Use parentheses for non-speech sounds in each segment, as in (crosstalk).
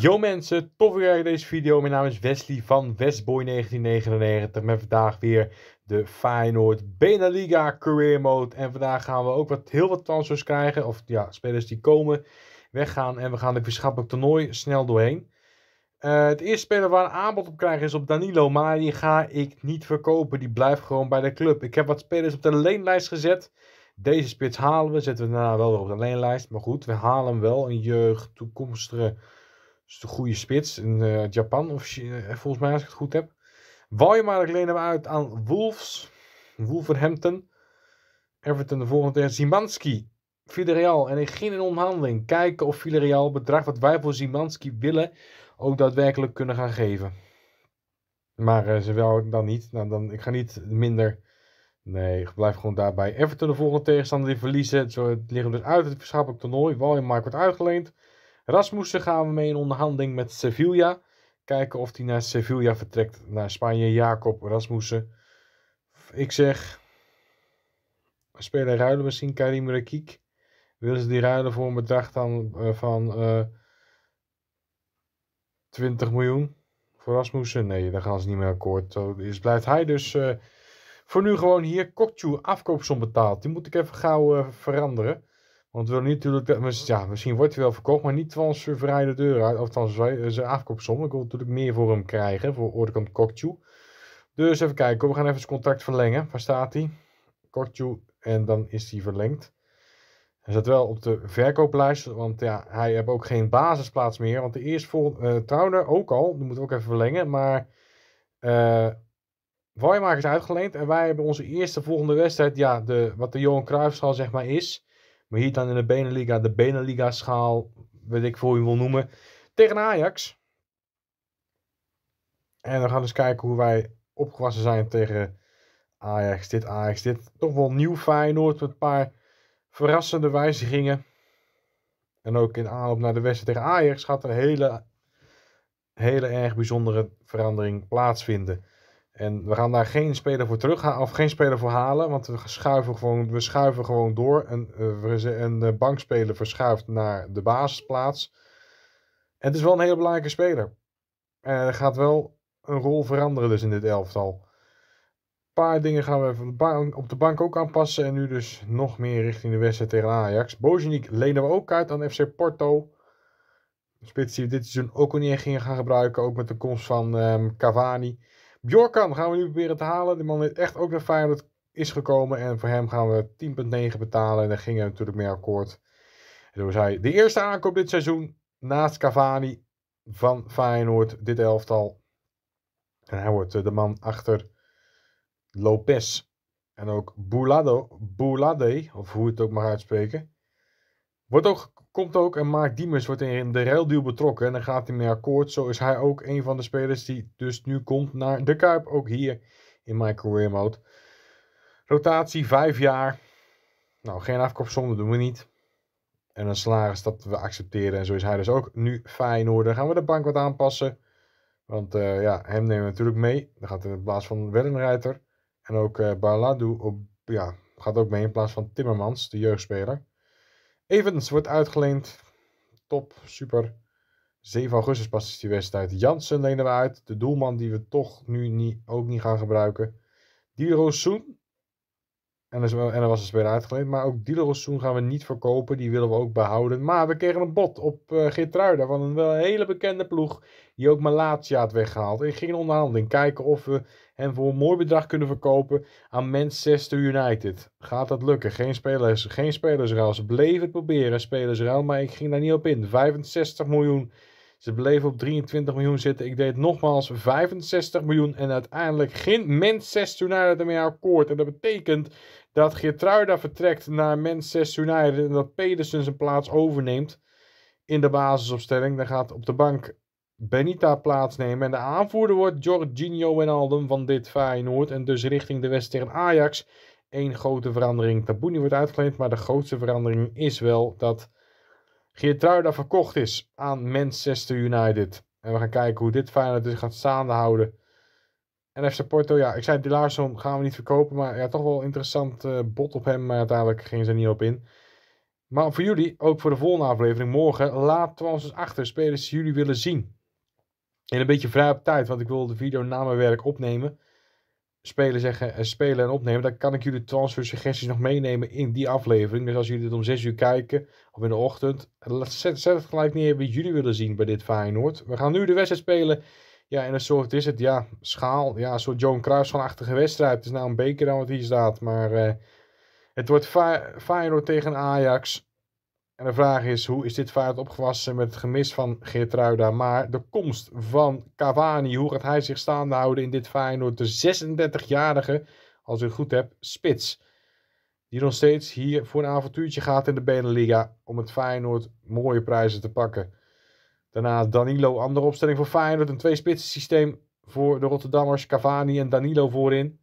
Yo mensen, tof weer deze video. Mijn naam is Wesley van Westboy1999 met vandaag weer de Feyenoord Liga Career Mode. En vandaag gaan we ook wat, heel wat transfers krijgen, of ja, spelers die komen, weggaan en we gaan het wetenschappelijk toernooi snel doorheen. Eh, het eerste speler waar een aanbod op krijgen is op Danilo, maar die ga ik niet verkopen. Die blijft gewoon bij de club. Ik heb wat spelers op de leenlijst gezet. Deze spits halen we, zetten we daarna wel weer op de leenlijst. Maar goed, we halen hem wel, een jeugd, toekomstige is de goede spits in eh, Japan, of eh, volgens mij als ik het goed heb. Waaier ik leen hem uit aan Wolves. Wolverhampton. Everton de volgende tegen Zimanski. Villarreal. En ik ging in onderhandeling kijken of Villarreal het bedrag wat wij voor Zimanski willen ook daadwerkelijk kunnen gaan geven. Maar uh, ze wel dan niet. Nou, dan, ik ga niet minder. Nee, ik blijf gewoon daarbij. Everton de volgende tegenstander die verliezen. Zo, het liggen dus uit het verschappelijk toernooi. maar wordt uitgeleend. Rasmussen gaan we mee in onderhandeling met Sevilla. Kijken of hij naar Sevilla vertrekt. Naar Spanje, Jacob Rasmussen. Ik zeg... spelen ruilen misschien Karim Rekiek. Willen ze die ruilen voor een bedrag dan, eh, van 20 eh, miljoen? Voor Rasmussen? Nee, daar gaan ze niet meer akkoord. Zo is, blijft hij dus eh, voor nu gewoon hier Kokchu afkoopsom betaald. Die moet ik even gauw veranderen. Want we willen niet natuurlijk, ja, misschien wordt hij wel verkocht, maar niet transfervrij vrije deur uit. Of van zijn eh, afkoopsom. Ik wil natuurlijk meer voor hem krijgen, voor Orkan Kokju. Dus even kijken, we gaan even het contract verlengen. Waar staat hij? Kokju en dan is hij verlengd. Hij staat wel op de verkooplijst, want ja, hij heeft ook geen basisplaats meer. Want de eerste uh, eh, Trouwner ook al, die we ook even verlengen. Maar uh, Weimar is uitgeleend en wij hebben onze eerste volgende wedstrijd. Ja, de, wat de Johan zal zeg maar is. Maar hier dan in de Beneliga, de Beneliga-schaal, weet ik voor je wil noemen, tegen Ajax. En we gaan eens kijken hoe wij opgewassen zijn tegen Ajax, dit, Ajax, dit. Toch wel nieuw Feyenoord met een paar verrassende wijzigingen. En ook in aanloop naar de wedstrijd tegen Ajax gaat een hele, hele erg bijzondere verandering plaatsvinden. En we gaan daar geen speler voor terug of geen speler voor halen. Want we schuiven gewoon, we schuiven gewoon door. En, een eh, bankspeler verschuift naar de basisplaats. het is wel een hele belangrijke speler. En eh, er gaat wel een rol veranderen dus in dit elftal. Een paar dingen gaan we op de bank ook aanpassen. En nu dus nog meer richting de wedstrijd tegen Ajax. Bozeniek lenen we ook uit aan FC Porto. Spits die we dit seizoen ook al niet echt gingen gaan gebruiken. Ook met de komst van ehm, Cavani. Bjorkan gaan we nu proberen te halen. Die man heeft echt ook naar Feyenoord is gekomen. En voor hem gaan we 10,9 betalen. En daar gingen we natuurlijk mee akkoord. En toen zei de eerste aankoop dit seizoen. Naast Cavani van Feyenoord. Dit elftal. En hij wordt eh, de man achter Lopez. En ook Boulade, of hoe het ook mag uitspreken. Wordt ook, komt ook en Mark Diemers wordt in de ruildeal betrokken en dan gaat hij mee akkoord. Zo is hij ook een van de spelers die dus nu komt naar de Kuip, ook hier in mijn career mode. Rotatie vijf jaar. Nou, geen afkoopzonde, doen we niet. En een salaris dat we accepteren. En zo is hij dus ook nu Feyenoord. Dan gaan we de bank wat aanpassen. Want eh, ja, hem nemen we natuurlijk mee. Dan gaat hij in plaats van Weddenrijter. En ook uh, eh, Baladu op, ja, gaat ook mee in plaats van Timmermans, de jeugdspeler. Evans wordt uitgeleend. Top, super. 7 augustus pas is die wedstrijd. Jansen lenen we uit. De doelman die we toch nu niet, ook niet gaan gebruiken. Diro Soen en, er, er was een speler uitgeleend. Maar ook rossoen gaan we niet verkopen. Die willen we ook behouden. Maar we kregen een bod op uh, Geertruida van een wel hele bekende ploeg. Die ook Malatia had weggehaald. En ik ging in onderhandeling kijken of we hem voor een mooi bedrag kunnen verkopen aan Manchester United. Gaat dat lukken? Geen, spelers, geen spelersruil. Ze bleven het proberen, spelersruil. Maar ik ging daar niet op in. 65 miljoen. Ze bleven op 23 miljoen zitten. Ik deed nogmaals 65 miljoen. En uiteindelijk ging Manchester United ermee akkoord. En dat betekent dat Geertruida vertrekt naar Manchester United en dat Pedersen zijn plaats overneemt in de basisopstelling. Dan gaat op de bank Benita plaatsnemen en de aanvoerder wordt Jorginho Wijnaldum van dit Feyenoord en dus richting de west tegen Ajax. Eén grote verandering. Tabouni wordt uitgeleend, maar de grootste verandering is wel dat Geertruida verkocht is aan Manchester United. En we gaan kijken hoe dit Feyenoord dus gaat staande houden en FC Porto, ja, ik zei, laarsom gaan we niet verkopen. Maar ja, toch wel interessant eh, bot op hem. Maar eh, uiteindelijk gingen ze niet op in. Maar voor jullie, ook voor de volgende aflevering morgen, laat trouwens achter. Spelers die jullie willen zien. in een beetje vrij op tijd, want ik wil de video na mijn werk opnemen. Spelen zeggen en eh, spelen en opnemen. Dan kan ik jullie transfer suggesties nog meenemen in die aflevering. Dus als jullie dit om 6 uur kijken of in de ochtend, zet, zet het gelijk neer wie jullie willen zien bij dit Feyenoord. We gaan nu de wedstrijd spelen ja, en een soort is het, ja, schaal. Ja, een soort Joan van achtige wedstrijd. Het is nou een beker dan wat hier staat. Maar eh, het wordt Feyenoord tegen Ajax. En de vraag is, hoe is dit Feyenoord opgewassen met het gemis van Geertruida? Maar de komst van Cavani, hoe gaat hij zich staande houden in dit Feyenoord? De 36-jarige, als ik het goed heb spits. Die nog steeds hier voor een avontuurtje gaat in de Beneliga om het Feyenoord mooie prijzen te pakken. Daarna Danilo, andere opstelling voor Feyenoord. Een twee-spitsen systeem voor de Rotterdammers. Cavani en Danilo voorin.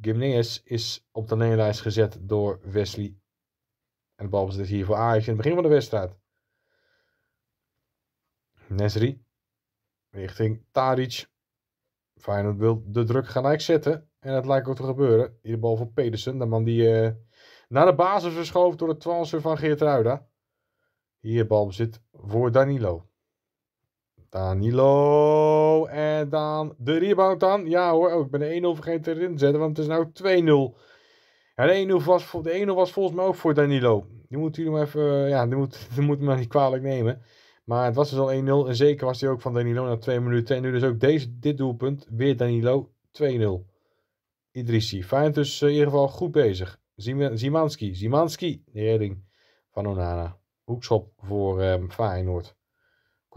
Gimneas is op de neerlijst gezet door Wesley. En de bal zit dus hier voor Ajax in het begin van de wedstrijd. Nesri richting Taric. Feyenoord wil de druk gelijk zetten. En dat lijkt ook te gebeuren. Hier de bal voor Pedersen. De man die eh, naar de basis verschoven door het transfer van Geert Geertruida. Hier bal zit voor Danilo. Danilo. En dan de rebound dan. Ja hoor, oh, ik ben de 1-0 vergeten erin te zetten, want het is nou 2-0. Ja, de 1-0 was, volgens mij ook voor Danilo. Die moet jullie maar even, eh, ja, die moet, (laughs) die moet maar niet kwalijk nemen. Maar het was dus al 1-0 en zeker was die ook van Danilo na 2 minuten. En nu dus ook deze, dit doelpunt, weer Danilo, 2-0. Idrissi. Fijn dus eh, in ieder geval goed bezig. Zimanski, Zimanski, de redding van Onana. Hoekschop voor um, Feyenoord.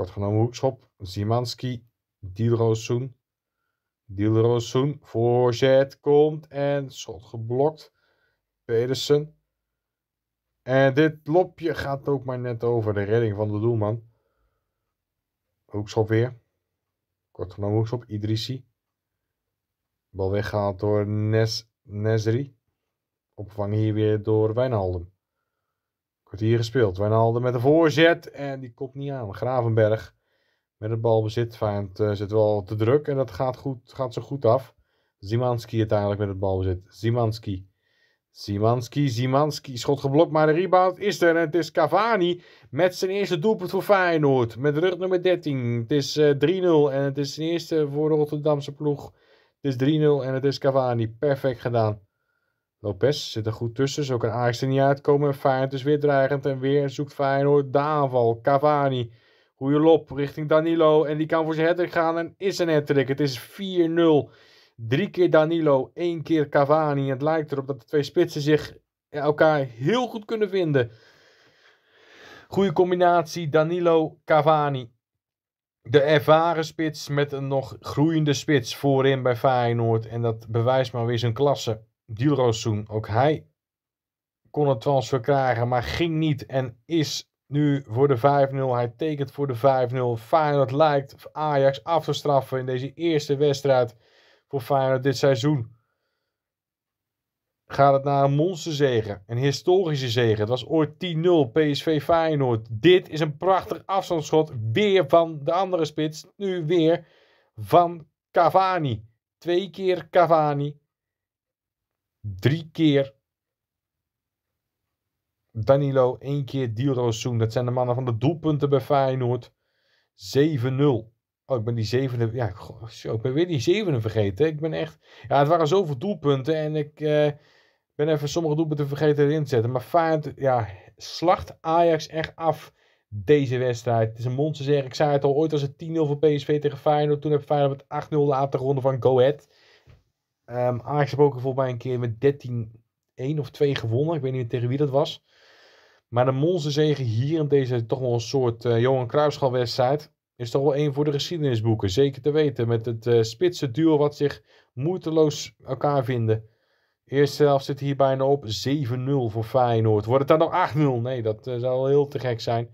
Kort genomen hoekschop. Zimanski. Dilrosun. Dilrosun. Voorzet komt en schot geblokt. Pedersen. En dit lopje gaat ook maar net over de redding van de doelman. Hoekschop weer. kort genomen hoekschop. Idrissi. Bal weggehaald door Nes Nesri. Opvang hier weer door Wijnaldum. Kwartier gespeeld. Wijnaldum met een voorzet. En die komt niet aan. Gravenberg met het balbezit. Feyenoord uh, zit wel te druk. En dat gaat, goed, gaat zo goed af. Zimanski uiteindelijk met het balbezit. Zimanski. Zimanski, Zimanski, schot geblokt, maar de rebound is er. En het is Cavani met zijn eerste doelpunt voor Feyenoord. Met rug nummer 13. Het is 3-0 eh, en het is zijn eerste voor de Rotterdamse ploeg. Het is 3-0 en het is Cavani. Perfect gedaan. Lopez zit er goed tussen. Zo kan Ajax er niet uitkomen. Feyenoord is weer dreigend. En weer zoekt Feyenoord de aanval. Cavani. Goeie lop richting Danilo. En die kan voor zijn header gaan. En is een hattrick. Het is 4-0. Drie keer Danilo. één keer Cavani. Het lijkt erop dat de twee spitsen zich elkaar heel goed kunnen vinden. Goede combinatie. Danilo, Cavani. De ervaren spits met een nog groeiende spits voorin bij Feyenoord. En dat bewijst maar weer zijn klasse. Dilrosun, ook hij kon het transfer krijgen, maar ging niet en is nu voor de 5-0. Hij tekent voor de 5-0. Feyenoord lijkt Ajax af te straffen in deze eerste wedstrijd voor Feyenoord dit seizoen. Gaat het naar een monsterzegen, een historische zegen. Het was ooit 10-0 PSV Feyenoord. Dit is een prachtig afstandsschot. Weer van de andere spits. Nu weer van Cavani. Twee keer Cavani drie keer Danilo, één keer Diodor Dat zijn de mannen van de doelpunten bij Feyenoord. 7-0. Oh, ik ben die zevende. Ja, ik ben weer die zevende vergeten. Ik ben echt. Ja, het waren zoveel doelpunten. En ik eh, ben even sommige doelpunten vergeten erin te zetten. Maar Feyenoord, ja, slacht Ajax echt af deze wedstrijd. Het is een monster zeg. Ik zei het al ooit als het 10-0 voor PSV tegen Feyenoord. Toen heb Feyenoord met 8-0 laten ronde van Go Ahead. Um, aangesproken volgens mij een keer met 13-1 of 2 gewonnen. Ik weet niet meer tegen wie dat was. Maar de monsterzegen hier in deze toch wel een soort uh, Johan Cruijffschal wedstrijd is toch wel één voor de geschiedenisboeken. Zeker te weten met het eh, spitse duel wat zich moeiteloos elkaar vinden. Eerste helft zit hier bijna op 7-0 voor Feyenoord. Wordt het dan nog 8-0? Nee, dat eh, zou wel heel te gek zijn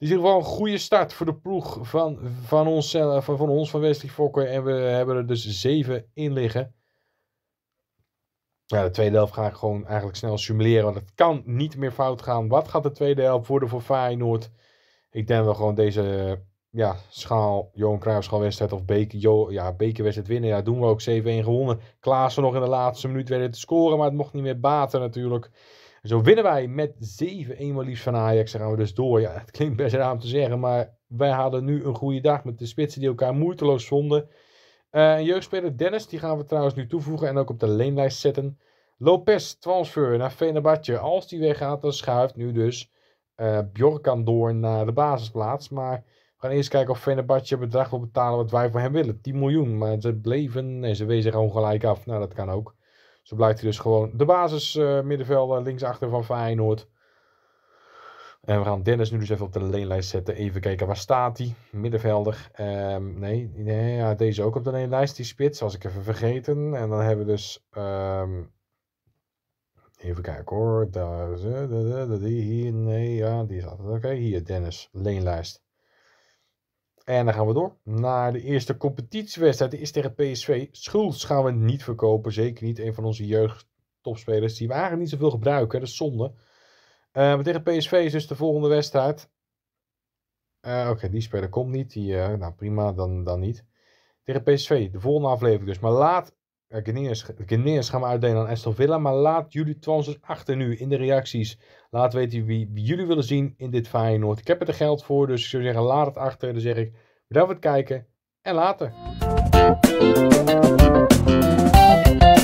is in ieder geval een goede start voor de ploeg van, van, ons, eh, van, van ons, van Wesley Fokker. En we hebben er dus zeven in liggen. Ja, de tweede helft ga ik gewoon eigenlijk snel simuleren. Want het kan niet meer fout gaan. Wat gaat de tweede helft worden voor Feyenoord? Ik denk wel gewoon deze ja, schaal, Johan schaal wedstrijd of beker, jo, ja, bekerwedstrijd winnen. Ja, doen we ook 7-1 gewonnen. Klaassen nog in de laatste minuut weer te scoren, maar het mocht niet meer baten natuurlijk. Zo winnen wij met 7-1 maar liefst van Ajax. Dan gaan we dus door. Ja, het klinkt best raar om te zeggen, maar wij hadden nu een goede dag met de spitsen die elkaar moeiteloos vonden. Uh, jeugdspeler Dennis, die gaan we trouwens nu toevoegen en ook op de leenlijst zetten. Lopez, transfer naar Venabatje. Als die weggaat, dan schuift nu dus uh, Bjorkan door naar de basisplaats. Maar we gaan eerst kijken of Venabatje bedrag wil betalen wat wij voor hem willen. 10 miljoen, maar ze bleven en nee, ze wezen gewoon gelijk af. Nou, dat kan ook. Zo blijft hij dus gewoon de basis uh, middenvelder linksachter van Feyenoord. En we gaan Dennis nu dus even op de leenlijst zetten. Even kijken, waar staat hij? Middenvelder. Ehm, nee, nee ja, deze ook op de leenlijst, die spits. Was ik even vergeten. En dan hebben we dus... Ehm, even kijken hoor. Daar, die hier, nee, ja, die zat Oké, hier Dennis, leenlijst. En dan gaan we door naar de eerste competitiewedstrijd. Die is tegen PSV. schuld. gaan we niet verkopen. Zeker niet een van onze jeugdtopspelers. Die we eigenlijk niet zoveel gebruiken. Dat is zonde. Eh, maar tegen PSV is dus de volgende wedstrijd. Eh, oké, die speler komt niet. Die, eh, nou prima, dan, dan niet. Tegen PSV, de volgende aflevering dus. Maar laat Geneers gaan we uitdelen aan Estel Villa. Maar laat jullie transfers dus achter nu in de reacties. Laat weten wie, jullie willen zien in dit Feyenoord. Ik heb er geld voor, dus ik zou zeggen laat het achter. Dan zeg ik bedankt voor het kijken en later.